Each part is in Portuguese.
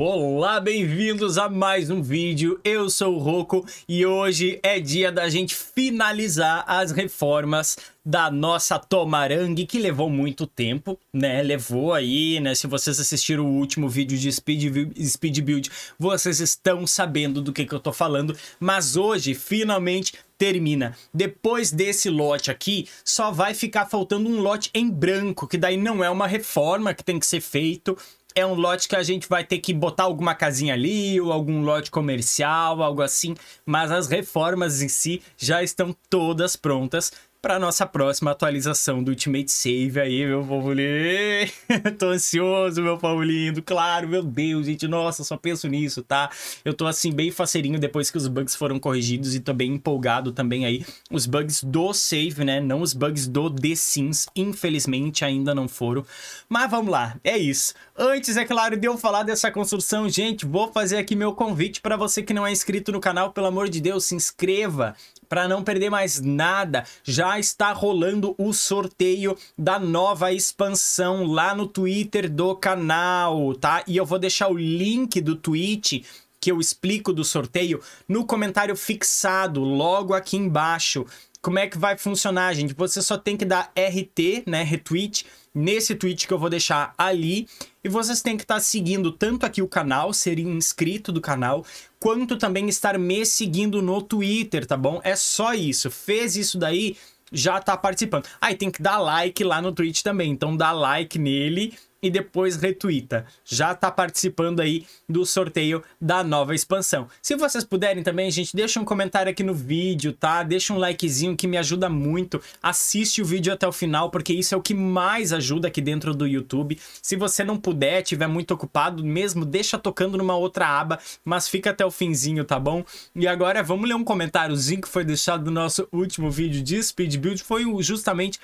Olá, bem-vindos a mais um vídeo. Eu sou o Roco e hoje é dia da gente finalizar as reformas da nossa Tomarangue, que levou muito tempo, né? Levou aí, né? Se vocês assistiram o último vídeo de Speed, Speed Build, vocês estão sabendo do que, que eu tô falando. Mas hoje, finalmente, termina. Depois desse lote aqui, só vai ficar faltando um lote em branco, que daí não é uma reforma que tem que ser feito, é um lote que a gente vai ter que botar alguma casinha ali, ou algum lote comercial, algo assim, mas as reformas em si já estão todas prontas para nossa próxima atualização do Ultimate Save aí, meu povo lindo. tô ansioso, meu povo lindo. Claro, meu Deus, gente. Nossa, só penso nisso, tá? Eu tô assim bem faceirinho depois que os bugs foram corrigidos e tô bem empolgado também aí. Os bugs do save, né? Não os bugs do The Sims, infelizmente ainda não foram. Mas vamos lá, é isso. Antes, é claro, de eu falar dessa construção, gente, vou fazer aqui meu convite para você que não é inscrito no canal, pelo amor de Deus, se inscreva para não perder mais nada. Já está rolando o sorteio da nova expansão lá no Twitter do canal, tá? E eu vou deixar o link do tweet que eu explico do sorteio no comentário fixado logo aqui embaixo. Como é que vai funcionar, gente? Você só tem que dar RT, né, retweet, nesse tweet que eu vou deixar ali. E vocês têm que estar tá seguindo tanto aqui o canal, ser inscrito do canal, quanto também estar me seguindo no Twitter, tá bom? É só isso. Fez isso daí, já tá participando. Aí ah, tem que dar like lá no Twitch também. Então dá like nele e depois retuita. Já está participando aí do sorteio da nova expansão. Se vocês puderem também, gente, deixa um comentário aqui no vídeo, tá? Deixa um likezinho que me ajuda muito. Assiste o vídeo até o final, porque isso é o que mais ajuda aqui dentro do YouTube. Se você não puder, tiver muito ocupado mesmo, deixa tocando numa outra aba, mas fica até o finzinho, tá bom? E agora vamos ler um comentáriozinho que foi deixado no nosso último vídeo de Speed Build. Foi justamente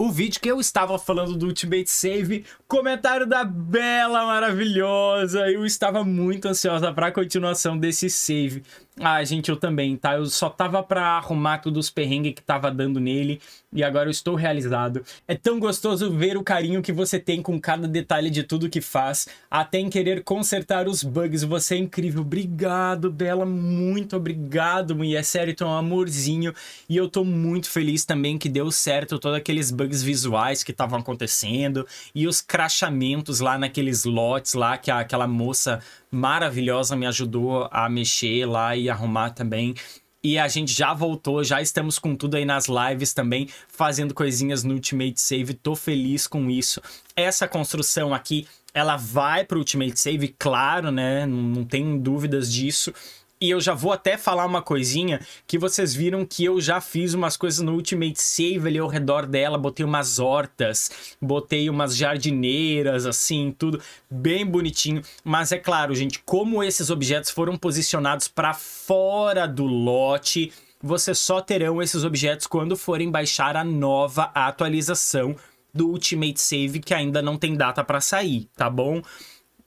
o vídeo que eu estava falando do Ultimate Save, comentário da Bela maravilhosa. Eu estava muito ansiosa para a continuação desse save. Ah, gente, eu também, tá? Eu só tava pra arrumar todos os perrengues que tava dando nele e agora eu estou realizado. É tão gostoso ver o carinho que você tem com cada detalhe de tudo que faz, até em querer consertar os bugs. Você é incrível. Obrigado, Bela, muito obrigado. E é sério, tu é um amorzinho. E eu tô muito feliz também que deu certo todos aqueles bugs visuais que estavam acontecendo e os crachamentos lá naqueles lotes lá que aquela moça maravilhosa, me ajudou a mexer lá e arrumar também. E a gente já voltou, já estamos com tudo aí nas lives também, fazendo coisinhas no Ultimate Save. Tô feliz com isso. Essa construção aqui, ela vai pro Ultimate Save, claro, né? Não, tem dúvidas disso. E eu já vou até falar uma coisinha que vocês viram que eu já fiz umas coisas no Ultimate Save ali ao redor dela, botei umas hortas, botei umas jardineiras, assim, tudo bem bonitinho. Mas é claro, gente, como esses objetos foram posicionados para fora do lote, vocês só terão esses objetos quando forem baixar a nova atualização do Ultimate Save que ainda não tem data para sair, tá bom?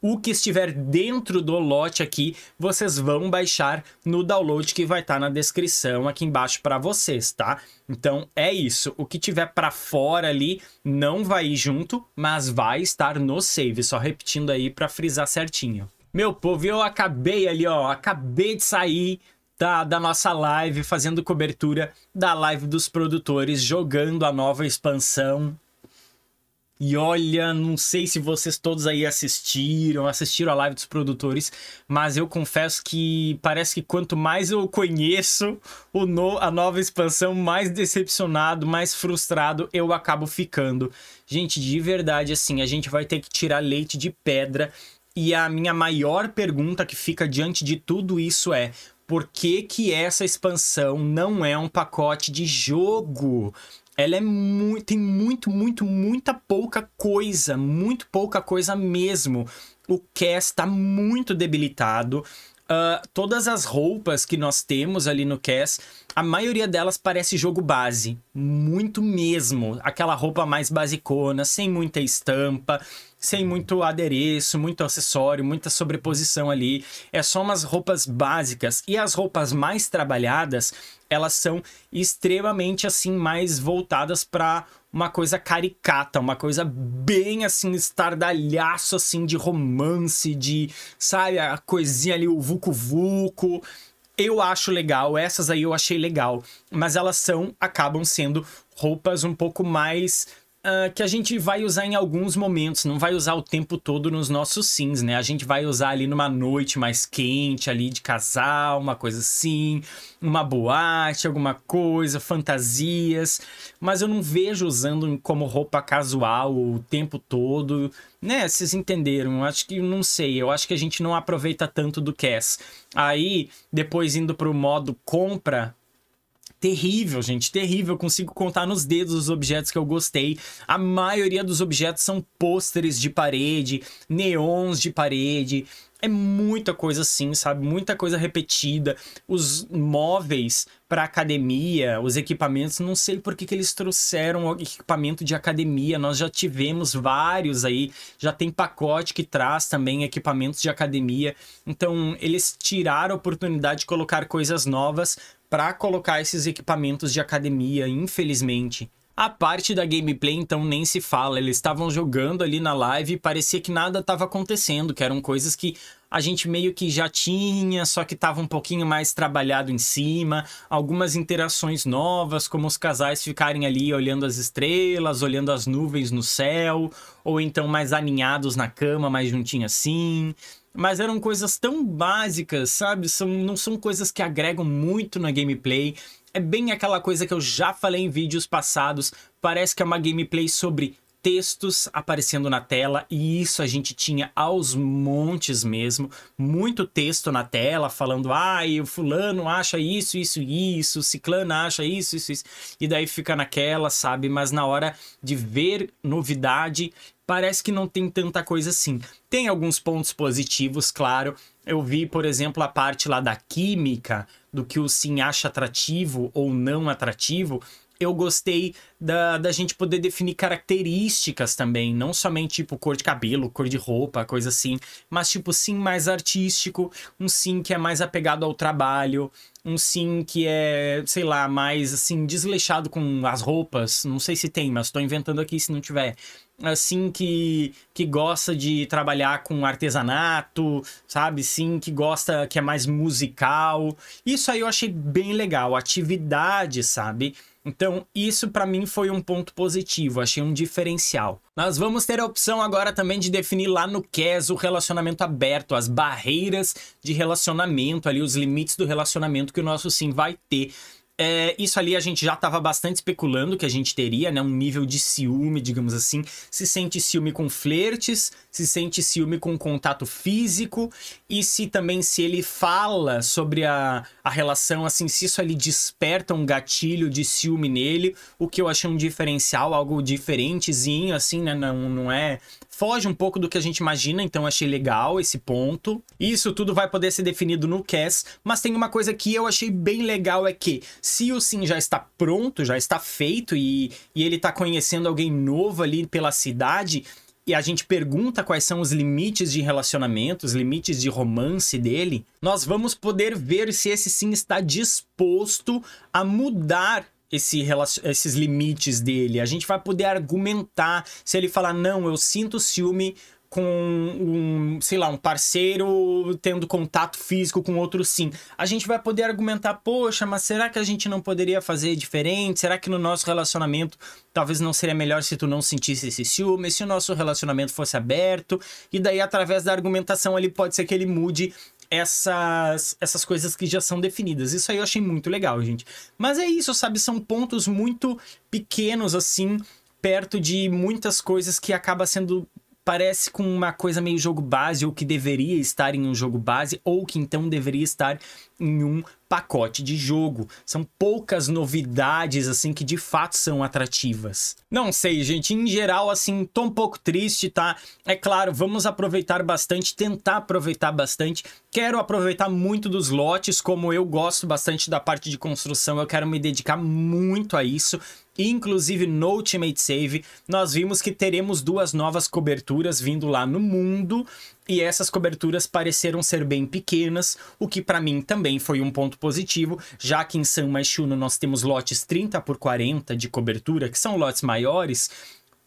o que estiver dentro do lote aqui, vocês vão baixar no download que vai estar tá na descrição aqui embaixo para vocês, tá? Então é isso, o que tiver para fora ali não vai ir junto, mas vai estar no save, só repetindo aí para frisar certinho. Meu povo, eu acabei ali, ó, acabei de sair da, tá? da, nossa live, fazendo cobertura da live dos produtores, jogando a nova expansão e olha, não sei se vocês todos aí assistiram, assistiram a live dos produtores, mas eu confesso que parece que quanto mais eu conheço o no, a nova expansão, mais decepcionado, mais frustrado eu acabo ficando. Gente, de verdade, assim, a gente vai ter que tirar leite de pedra e a minha maior pergunta que fica diante de tudo isso é: por que, que essa expansão não é um pacote de jogo? ela é muito, tem muito, muito, muita pouca coisa, muito pouca coisa mesmo. O cast está muito debilitado. Uh, todas as roupas que nós temos ali no cast, a maioria delas parece jogo base, muito mesmo. Aquela roupa mais basicona, sem muita estampa, sem muito adereço, muito acessório, muita sobreposição ali. É só umas roupas básicas. E as roupas mais trabalhadas, elas são extremamente assim mais voltadas para uma coisa caricata, uma coisa bem assim estardalhaço assim de romance, de sabe, a coisinha ali o vucu vucu. Eu acho legal, essas aí eu achei legal, mas elas são acabam sendo roupas um pouco mais uh, que a gente vai usar em alguns momentos, não vai usar o tempo todo nos nossos sims, né? A gente vai usar ali numa noite mais quente, ali de casal, uma coisa assim, uma boate, alguma coisa, fantasias, mas eu não vejo usando como roupa casual o tempo todo, né? Vocês entenderam? Acho que não sei, eu acho que a gente não aproveita tanto do Cass. Aí, depois indo pro modo compra, Terrível, gente, terrível. Eu consigo contar nos dedos os objetos que eu gostei. A maioria dos objetos são pôsteres de parede, neons de parede, é muita coisa assim, sabe? Muita coisa repetida. Os móveis para academia, os equipamentos, não sei por que, que eles trouxeram equipamento de academia. Nós já tivemos vários aí, já tem pacote que traz também equipamentos de academia. Então, eles tiraram a oportunidade de colocar coisas novas para colocar esses equipamentos de academia, infelizmente. A parte da gameplay, então, nem se fala. Eles estavam jogando ali na live e parecia que nada estava acontecendo, que eram coisas que a gente meio que já tinha, só que estava um pouquinho mais trabalhado em cima, algumas interações novas, como os casais ficarem ali olhando as estrelas, olhando as nuvens no céu, ou então mais aninhados na cama, mais juntinho assim. Mas eram coisas tão básicas, sabe? São, não são coisas que agregam muito na gameplay. É bem aquela coisa que eu já falei em vídeos passados, parece que é uma gameplay sobre textos aparecendo na tela e isso a gente tinha aos montes mesmo, muito texto na tela falando, ah, e o fulano acha isso, isso, isso, o ciclano acha isso, isso, isso, e daí fica naquela, sabe? Mas na hora de ver novidade, parece que não tem tanta coisa assim. Tem alguns pontos positivos, claro. Eu vi, por exemplo, a parte lá da química, do que o sim acha atrativo ou não atrativo, eu gostei da, da gente poder definir características também, não somente tipo cor de cabelo, cor de roupa, coisa assim, mas tipo sim mais artístico, um sim que é mais apegado ao trabalho, um sim que é, sei lá, mais assim desleixado com as roupas, não sei se tem, mas estou inventando aqui se não tiver. Assim que que gosta de trabalhar com artesanato, sabe? Sim, que gosta que é mais musical. Isso aí eu achei bem legal, atividade, sabe? Então, isso para mim foi um ponto positivo, achei um diferencial. Nós vamos ter a opção agora também de definir lá no CAS o relacionamento aberto, as barreiras de relacionamento ali, os limites do relacionamento que o nosso sim vai ter. É, isso ali a gente já estava bastante especulando que a gente teria, né? Um nível de ciúme, digamos assim. Se sente ciúme com flertes, se sente ciúme com contato físico, e se também se ele fala sobre a, a relação, assim, se isso ali desperta um gatilho de ciúme nele, o que eu achei um diferencial, algo diferentezinho, assim, né? Não, não é. Foge um pouco do que a gente imagina, então achei legal esse ponto. Isso tudo vai poder ser definido no CAS, mas tem uma coisa que eu achei bem legal é que se o Sim já está pronto, já está feito e, e ele está conhecendo alguém novo ali pela cidade e a gente pergunta quais são os limites de relacionamento, os limites de romance dele, nós vamos poder ver se esse Sim está disposto a mudar esse, esses limites dele. A gente vai poder argumentar se ele falar, não, eu sinto ciúme com um, sei lá, um parceiro tendo contato físico com outro sim. A gente vai poder argumentar, poxa, mas será que a gente não poderia fazer diferente? Será que no nosso relacionamento talvez não seria melhor se tu não sentisse esse ciúme, se o nosso relacionamento fosse aberto? E daí, através da argumentação ele pode ser que ele mude essas, essas coisas que já são definidas. Isso aí eu achei muito legal, gente. Mas é isso, sabe? São pontos muito pequenos, assim, perto de muitas coisas que acaba sendo parece com uma coisa meio jogo base, ou que deveria estar em um jogo base, ou que então deveria estar em um pacote de jogo. São poucas novidades assim que de fato são atrativas. Não sei, gente, em geral assim, tô um pouco triste, tá? É claro, vamos aproveitar bastante, tentar aproveitar bastante. Quero aproveitar muito dos lotes, como eu gosto bastante da parte de construção, eu quero me dedicar muito a isso. Inclusive no Ultimate Save, nós vimos que teremos duas novas coberturas vindo lá no mundo e essas coberturas pareceram ser bem pequenas, o que para mim também foi um ponto positivo, já que em San Machuno nós temos lotes 30 por 40 de cobertura, que são lotes maiores,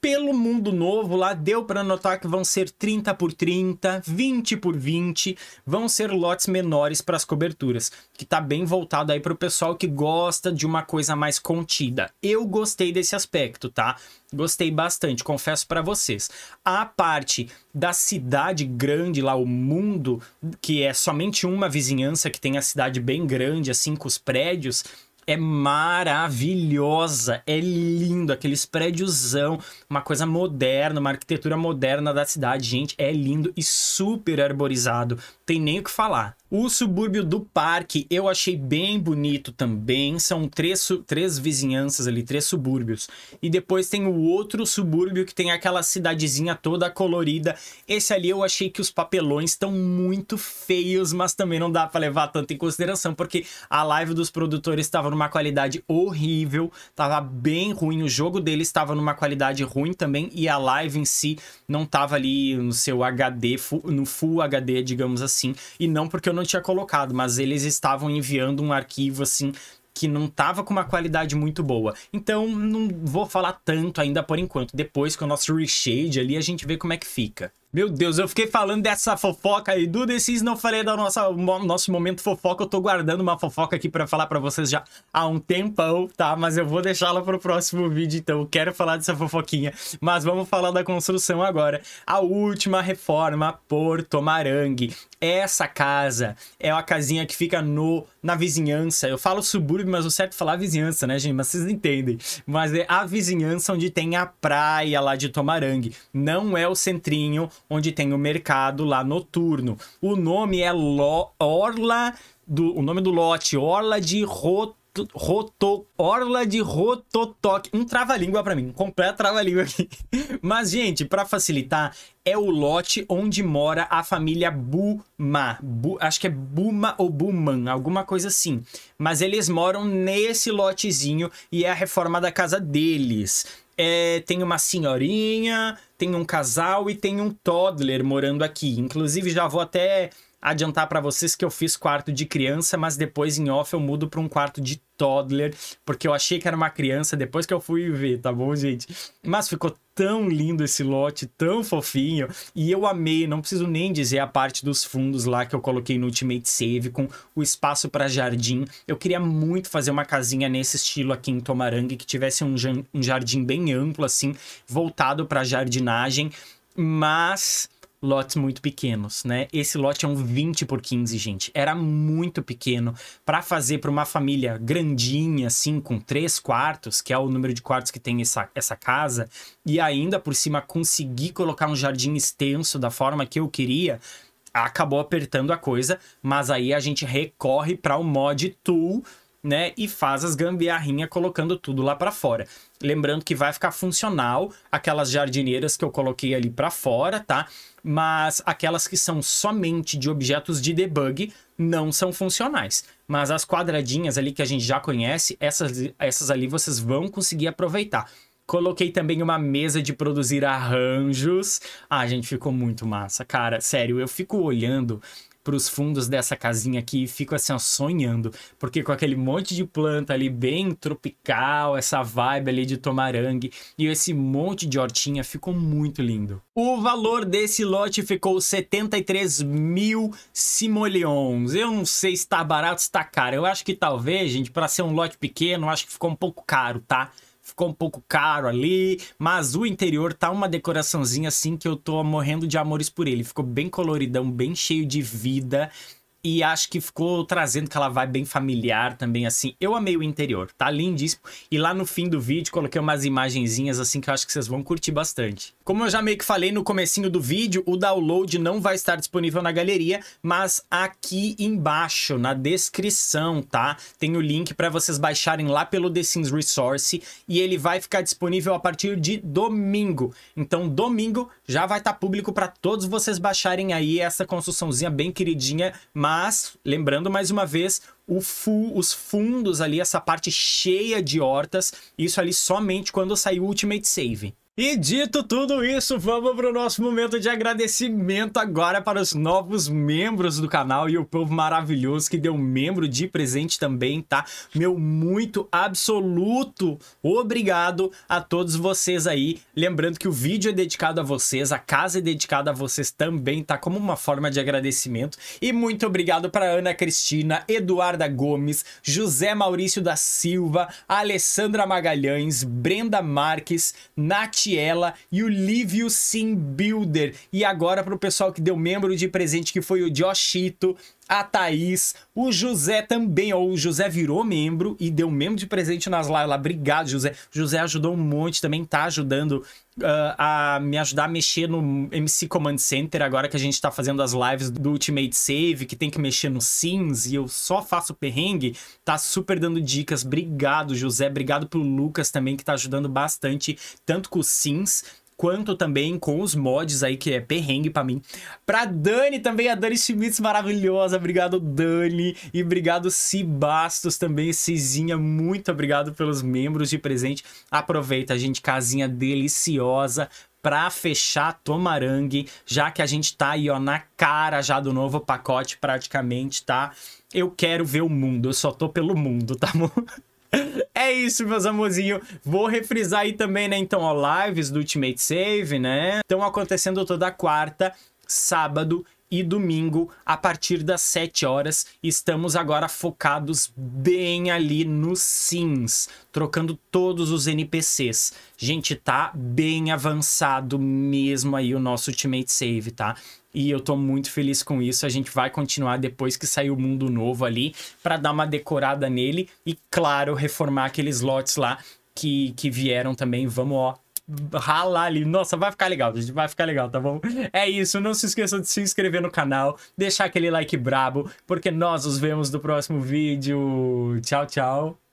pelo mundo novo lá, deu para notar que vão ser 30 por 30, 20 por 20, vão ser lotes menores para as coberturas, que tá bem voltado aí pro pessoal que gosta de uma coisa mais contida. Eu gostei desse aspecto, tá? Gostei bastante, confesso para vocês. A parte da cidade grande lá, o mundo, que é somente uma vizinhança que tem a cidade bem grande, assim, com os prédios, é maravilhosa, é lindo, aqueles prédiosão, uma coisa moderna, uma arquitetura moderna da cidade, gente, é lindo e super arborizado, tem nem o que falar. O subúrbio do parque eu achei bem bonito também. São três, três vizinhanças ali, três subúrbios. E depois tem o outro subúrbio que tem aquela cidadezinha toda colorida. Esse ali eu achei que os papelões estão muito feios, mas também não dá para levar tanto em consideração, porque a live dos produtores estava numa qualidade horrível, tava bem ruim. O jogo deles estava numa qualidade ruim também. E a live em si não tava ali no seu HD, no Full HD, digamos assim. E não porque eu não não tinha colocado, mas eles estavam enviando um arquivo assim que não tava com uma qualidade muito boa. Então, não vou falar tanto ainda por enquanto. Depois com o nosso reshade ali, a gente vê como é que fica. Meu Deus, eu fiquei falando dessa fofoca aí do The Sims, não falei do nosso, nosso momento fofoca. Eu tô guardando uma fofoca aqui pra falar pra vocês já há um tempão, tá? Mas eu vou deixá-la pro próximo vídeo, então eu quero falar dessa fofoquinha. Mas vamos falar da construção agora. A última reforma por Tomarangue. Essa casa é uma casinha que fica no na vizinhança. Eu falo subúrbio, mas o certo é falar vizinhança, né, gente? Mas vocês entendem. Mas é a vizinhança onde tem a praia lá de Tomarangue. Não é o centrinho onde tem o mercado lá noturno. O nome é Lo Orla do, o nome do lote, Orla de Roto roto, orla de rototoque. Um trava-língua pra mim, um completo trava-língua aqui. Mas, gente, pra facilitar, é o lote onde mora a família Buma. Bu, acho que é Buma ou Buman, alguma coisa assim. Mas eles moram nesse lotezinho e é a reforma da casa deles. É, tem uma senhorinha, tem um casal e tem um toddler morando aqui. Inclusive, já vou até adiantar para vocês que eu fiz quarto de criança, mas depois em off eu mudo para um quarto de toddler, porque eu achei que era uma criança depois que eu fui ver, tá bom, gente? Mas ficou tão lindo esse lote, tão fofinho, e eu amei, não preciso nem dizer a parte dos fundos lá que eu coloquei no Ultimate Save com o espaço para jardim. Eu queria muito fazer uma casinha nesse estilo aqui em Tomarangue que tivesse um, um jardim bem amplo assim, voltado para jardinagem, mas lotes muito pequenos, né? Esse lote é um 20 por 15, gente. Era muito pequeno para fazer para uma família grandinha, assim, com três quartos, que é o número de quartos que tem essa, essa casa, e ainda por cima conseguir colocar um jardim extenso da forma que eu queria. Acabou apertando a coisa, mas aí a gente recorre para o mod Tool né? E faz as gambiarrinha colocando tudo lá para fora. Lembrando que vai ficar funcional aquelas jardineiras que eu coloquei ali para fora, tá? Mas aquelas que são somente de objetos de debug não são funcionais. Mas as quadradinhas ali que a gente já conhece, essas, essas ali vocês vão conseguir aproveitar. Coloquei também uma mesa de produzir arranjos. Ah, gente, ficou muito massa, cara. Sério, eu fico olhando pros fundos dessa casinha aqui e fico assim, ó, sonhando. Porque com aquele monte de planta ali bem tropical, essa vibe ali de tomarangue e esse monte de hortinha ficou muito lindo. O valor desse lote ficou 73 mil simoleons. Eu não sei se tá barato ou se tá caro. Eu acho que talvez, gente, para ser um lote pequeno, acho que ficou um pouco caro, tá? ficou um pouco caro ali, mas o interior tá uma decoraçãozinha assim que eu tô morrendo de amores por ele. Ficou bem coloridão, bem cheio de vida. E acho que ficou trazendo que ela vai bem familiar também, assim. Eu amei o interior, tá lindíssimo. E lá no fim do vídeo coloquei umas imagenzinhas, assim, que eu acho que vocês vão curtir bastante. Como eu já meio que falei no comecinho do vídeo, o download não vai estar disponível na galeria, mas aqui embaixo, na descrição, tá? Tem o link para vocês baixarem lá pelo The Sims Resource e ele vai ficar disponível a partir de domingo. Então, domingo já vai estar tá público para todos vocês baixarem aí essa construçãozinha bem queridinha, mas mas, lembrando mais uma vez, Fu, os fundos ali, essa parte cheia de hortas, isso ali somente quando sair o Ultimate Save. E dito tudo isso, vamos para o nosso momento de agradecimento agora para os novos membros do canal e o povo maravilhoso que deu membro de presente também, tá? Meu muito absoluto obrigado a todos vocês aí. Lembrando que o vídeo é dedicado a vocês, a casa é dedicada a vocês também, tá? Como uma forma de agradecimento. E muito obrigado para Ana Cristina, Eduarda Gomes, José Maurício da Silva, Alessandra Magalhães, Brenda Marques, Nath Tiela e o Livio Sim Builder. E agora para o pessoal que deu membro de presente, que foi o Joshito, a Thaís, o José também, ó, o José virou membro e deu membro de presente nas lives lá, obrigado José, o José ajudou um monte, também tá ajudando uh, a me ajudar a mexer no MC Command Center, agora que a gente tá fazendo as lives do Ultimate Save, que tem que mexer no Sims e eu só faço perrengue, tá super dando dicas, obrigado José, obrigado pro Lucas também que tá ajudando bastante, tanto com o Sims quanto também com os mods aí, que é perrengue para mim. Pra Dani também, a Dani Schmitz maravilhosa. Obrigado, Dani. E obrigado, Cibastos também, Cizinha. Muito obrigado pelos membros de presente. Aproveita, gente, casinha deliciosa para fechar Tomarangue, já que a gente tá aí, ó, na cara já do novo pacote praticamente, tá? Eu quero ver o mundo, eu só tô pelo mundo, tá, bom É isso, meus amorzinhos. Vou refrisar aí também, né? Então, ó, lives do Ultimate Save, né? Estão acontecendo toda quarta, sábado e domingo a partir das 7 horas. Estamos agora focados bem ali nos sims, trocando todos os NPCs. Gente, tá bem avançado mesmo aí o nosso Ultimate Save, tá? E eu tô muito feliz com isso. A gente vai continuar depois que sair o mundo novo ali para dar uma decorada nele e, claro, reformar aqueles lotes lá que, que vieram também. Vamos, ó, ralar ali. Nossa, vai ficar legal, gente. Vai ficar legal, tá bom? É isso. Não se esqueça de se inscrever no canal, deixar aquele like brabo, porque nós nos vemos no próximo vídeo. Tchau, tchau.